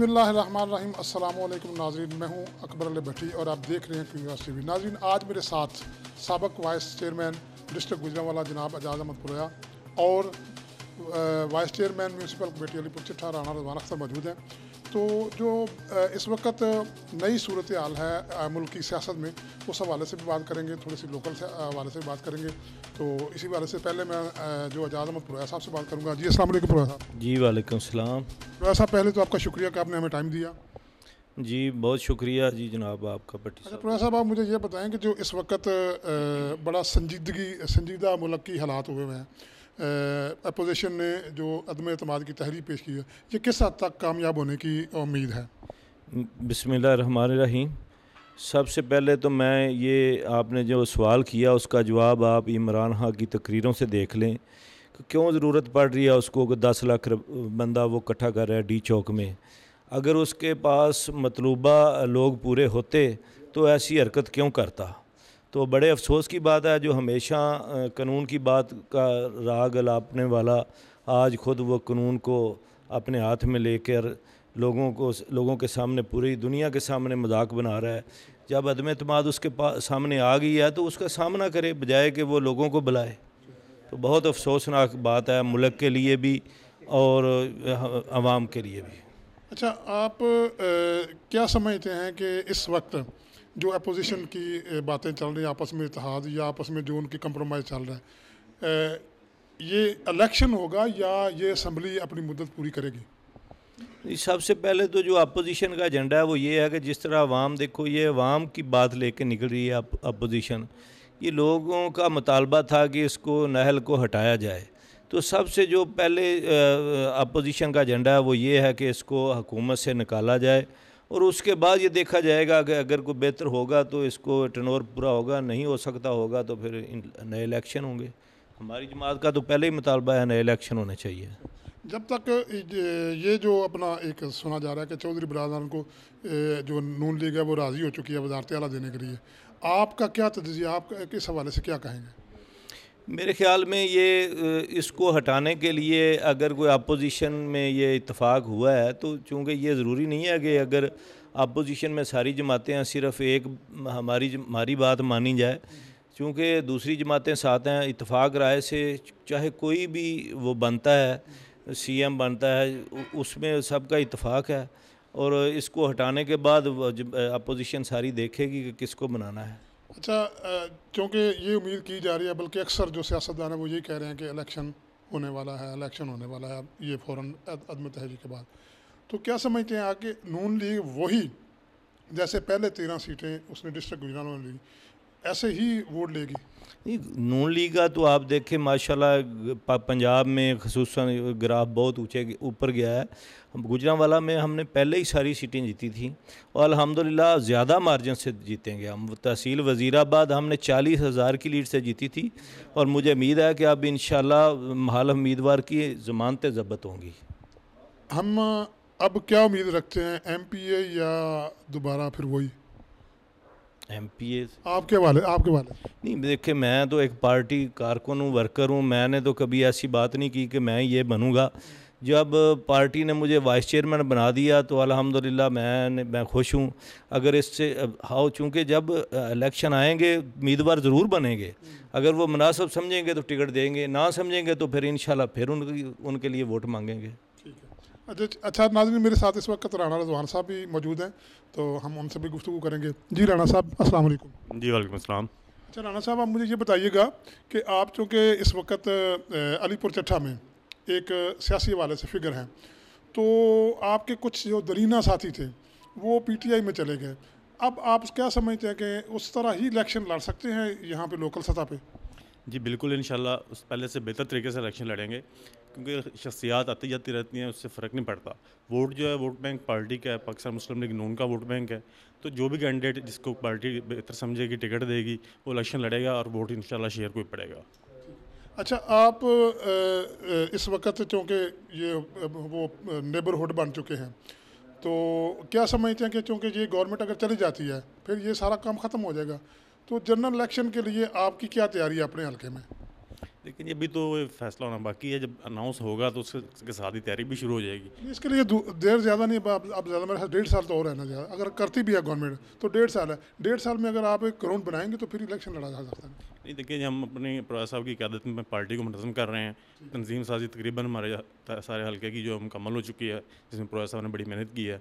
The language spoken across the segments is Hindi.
बसमीम नाजरन नाजरीन मैं हूँ अकबर अल भट्टी और आप देख रहे हैं क्यूज टी नाजरीन आज मेरे साथ सबक वाइस चेयरमैन डिस्ट्रिक्ट गुजरावाला जनाब एजाज अहमद पुरया और vice chairman municipal committee Alipur Chittha Rana रजवान Akhtar मौजूद हैं तो जो इस वक्त नई सूरत हाल है मुल्क की सियासत में उस हवाले से भी बात करेंगे थोड़ी सी लोकल से हवाले से भी बात करेंगे तो इसी हवाले से पहले मैं जो आजाद अहमद पुराया साहब से बात करूँगा जी असल पुराया साहब जी वालेकुम सलाम पुराया साहब पहले तो आपका शुक्रिया कि आपने हमें टाइम दिया जी बहुत शुक्रिया जी जनाब आपका पटी अच्छा पुराया साहब आप मुझे ये बताएं कि जो इस वक्त बड़ा संजीदगी संजीदा मुल्क की हालात हुए हुए हैं अपोजिशन ने जो अदम अतमाद की तहरीर पेश की है ये किस हद तक कामयाब होने की उम्मीद है बसमीम सबसे पहले तो मैं ये आपने जो सवाल किया उसका जवाब आप इमरान खां की तकरीरों से देख लें कि क्यों ज़रूरत पड़ रही है उसको कि दस लाख बंदा वो इकट्ठा कर रहा है डी चौक में अगर उसके पास मतलूबा लोग पूरे होते तो ऐसी हरकत क्यों करता तो बड़े अफसोस की बात है जो हमेशा कानून की बात का राग अलापने वाला आज खुद वो कानून को अपने हाथ में लेकर लोगों को लोगों के सामने पूरी दुनिया के सामने मजाक बना रहा है जब अदम अतमाद उसके पास सामने आ गई है तो उसका सामना करे बजाय कि वो लोगों को बुलाए तो बहुत अफसोसनाक बात है मुल्क के लिए भी और आवाम के लिए भी अच्छा आप आ, क्या समझते हैं कि इस वक्त जो अपोजिशन की बातें चल रही हैं आपस में इतिहाद या आपस में जो उनकी कंप्रोमाइज़ चल रहा है ये इलेक्शन होगा या ये असम्बली अपनी मुद्दत पूरी करेगी सबसे पहले तो जो अपोजिशन का एजेंडा है वो ये है कि जिस तरह आवाम देखो ये अवाम की बात लेके निकल रही है अपोजिशन ये लोगों का मुतालबा था कि इसको नहल को हटाया जाए तो सबसे जो पहले अपोजिशन का एजेंडा है वो ये है कि इसको हकूमत से निकाला जाए और उसके बाद ये देखा जाएगा कि अगर कोई बेहतर होगा तो इसको टनोर पूरा होगा नहीं हो सकता होगा तो फिर नए इलेक्शन होंगे हमारी जमात का तो पहले ही मुतालबा है नए इलेक्शन होने चाहिए जब तक ये जो अपना एक सुना जा रहा है कि चौधरी बरादरान को जो नून लीग है वो राज़ी हो चुकी है वजारत अला देने के लिए आपका क्या तजिए आप किस हवाले से क्या कहेंगे मेरे ख्याल में ये इसको हटाने के लिए अगर कोई अपोजिशन में ये इतफाक़ हुआ है तो चूँकि ये ज़रूरी नहीं है कि अगर अपोजिशन में सारी जमातें सिर्फ़ एक हमारी हमारी बात मानी जाए क्योंकि दूसरी जमातें साथ हैं इतफाक़ राय से चाहे कोई भी वो बनता है सीएम बनता है उसमें सबका इतफाक़ है और इसको हटाने के बाद अपोजिशन सारी देखेगी कि किसको बनाना है अच्छा क्योंकि ये उम्मीद की जा रही है बल्कि अक्सर जो सियासतदान है वो यही कह रहे हैं कि इलेक्शन होने वाला है इलेक्शन होने वाला है ये फ़ौरन अदम तहजी के बाद तो क्या समझते हैं आगे नून लीग वही जैसे पहले तेरह सीटें उसने डिस्ट्रिक्ट गुजरानों में ली ऐसे ही वोट लेगी नून लीग का तो आप देखें माशाल्लाह पंजाब में खसूस ग्राफ बहुत ऊंचे ऊपर गया है गुजरावाला में हमने पहले ही सारी सीटें जीती थी और अल्हम्दुलिल्लाह ज़्यादा मार्जिन से जीतेंगे हम तहसील वज़ीराबाद हमने चालीस हज़ार की लीड से जीती थी और मुझे उम्मीद है कि अब इन महाल उम्मीदवार की ज़मानते ज़ब्त होंगी हम अब क्या उम्मीद रखते हैं एम पी ए या दोबारा फिर वही एम पी एस आपके वाले आपके वाले नहीं देखिए मैं तो एक पार्टी कारकुन हूँ वर्कर हूँ मैंने तो कभी ऐसी बात नहीं की कि मैं ये बनूँगा जब पार्टी ने मुझे वाइस चेयरमैन बना दिया तो अलहमदिल्ला मैं मैं खुश हूँ अगर इससे हाओ चूँकि जब इलेक्शन आएंगे उम्मीदवार ज़रूर बनेंगे अगर वो मुनासब समझेंगे तो टिकट देंगे ना समझेंगे तो फिर इन फिर उनकी उनके लिए वोट मांगेंगे अच्छा अच्छा नाजन मेरे साथ इस वक्त राना रजवान साहब भी मौजूद हैं तो हम उनसे भी गुफ्तु करेंगे जी राना साहब अस्सलाम वालेकुम जी वालेकुम अस्सलाम अच्छा राना साहब आप मुझे ये बताइएगा कि आप चूँकि इस वक्त अलीपुर चट्ठा में एक सियासी हवाले से फिगर हैं तो आपके कुछ जो दरीना साथी थे वो पीटीआई में चले गए अब आप क्या समझते हैं कि उस तरह ही इलेक्शन लड़ सकते हैं यहाँ पे लोकल सतह पे जी बिल्कुल इन उस पहले से बेहतर तरीके से इलेक्शन लड़ेंगे क्योंकि शख्सियात आती जाती रहती हैं उससे फ़र्क नहीं पड़ता वोट जो है वोट बैंक पार्टी का है पाकिस्तान मुस्लिम लीग नून का वोट बैंक है तो जो भी कैंडिडेट जिसको पार्टी बेहतर समझेगी टिकट देगी वो इलेक्शन लड़ेगा और वोट इन शेयर को ही पड़ेगा अच्छा आप इस वक्त चूँकि ये वो नेबरहुड बन चुके हैं तो क्या समझते हैं कि चूँकि ये गवर्नमेंट अगर चली जाती है फिर ये सारा काम ख़त्म हो जाएगा तो जनरल इलेक्शन के लिए आपकी क्या तैयारी है अपने हल्के में लेकिन ये भी तो फैसला होना बाकी है जब अनाउंस होगा तो उसके साथ ही तैयारी भी शुरू हो जाएगी इसके लिए देर ज़्यादा नहीं है अब ज़्यादा मेरे डेढ़ साल तो और है ना ज़्यादा अगर करती भी है गवर्नमेंट तो डेढ़ साल है डेढ़ साल में अगर आप एक ग्राउंड बनाएंगे तो फिर इलेक्शन लड़ा जा सकता है नहीं देखिए हम अपने प्रवास साहब की क्यादत में पार्टी को मुंतजम कर रहे हैं तंजीम साजी तकरीबन हमारे सारे हल्के की जो मुकम्मल हो चुकी है जिसमें प्रवास साहब ने बड़ी मेहनत की है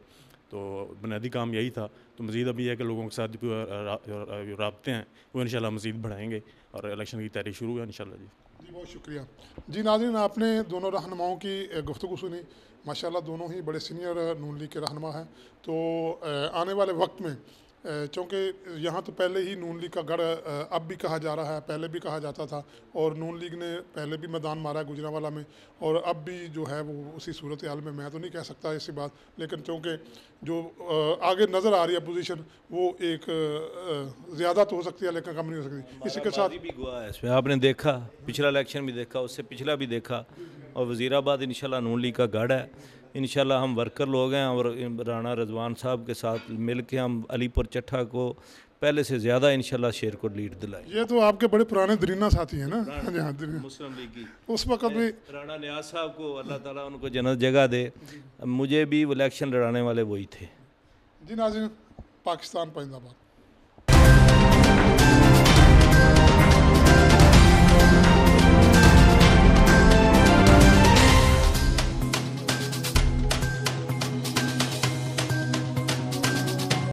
तो बुनियादी काम यही था तो मज़ीद अभी है कि लोगों के साथ जो रबते हैं वो इन मज़ीद बढ़ाएँगे और इलेक्शन की तैयारी शुरू है इन जी जी बहुत शुक्रिया जी नाजिन आपने दोनों रहनुमाओं की गुफ्तु सुनी माशाला दोनों ही बड़े सीनियर नून लीग के रहनमा हैं तो आने वाले वक्त में चूँकि यहाँ तो पहले ही नून लीग का गढ़ अब भी कहा जा रहा है पहले भी कहा जाता था और नून लीग ने पहले भी मैदान मारा है गुजरावाला में और अब भी जो है वो उसी सूरत हाल में मैं तो नहीं कह सकता इसी बात लेकिन चूँकि जो आगे नज़र आ रही है अपोजिशन वो एक ज़्यादा तो हो सकती है लेकिन कम नहीं हो सकती इसी के साथ भी हुआ है इसमें आपने देखा पिछला इलेक्शन भी देखा उससे पिछला भी देखा और वजीराबाद इन नून लीग का गढ़ है इन हम वर्कर लोग हैं और राना रजवान साहब के साथ मिल के हम अलीपुर चट्ठा को पहले से ज़्यादा इन शेर को लीड दिलाए ये तो आपके बड़े पुराने दरीना साथी हैं ना हाँ हाँ मुस्लिम लीग की उस वक्त भी राणा न्याज साहब को अल्लाह ताला उनको जनत जगह दे मुझे भी इलेक्शन लड़ाने वाले वही थे जी नाजिन पाकिस्तान पंजाबाद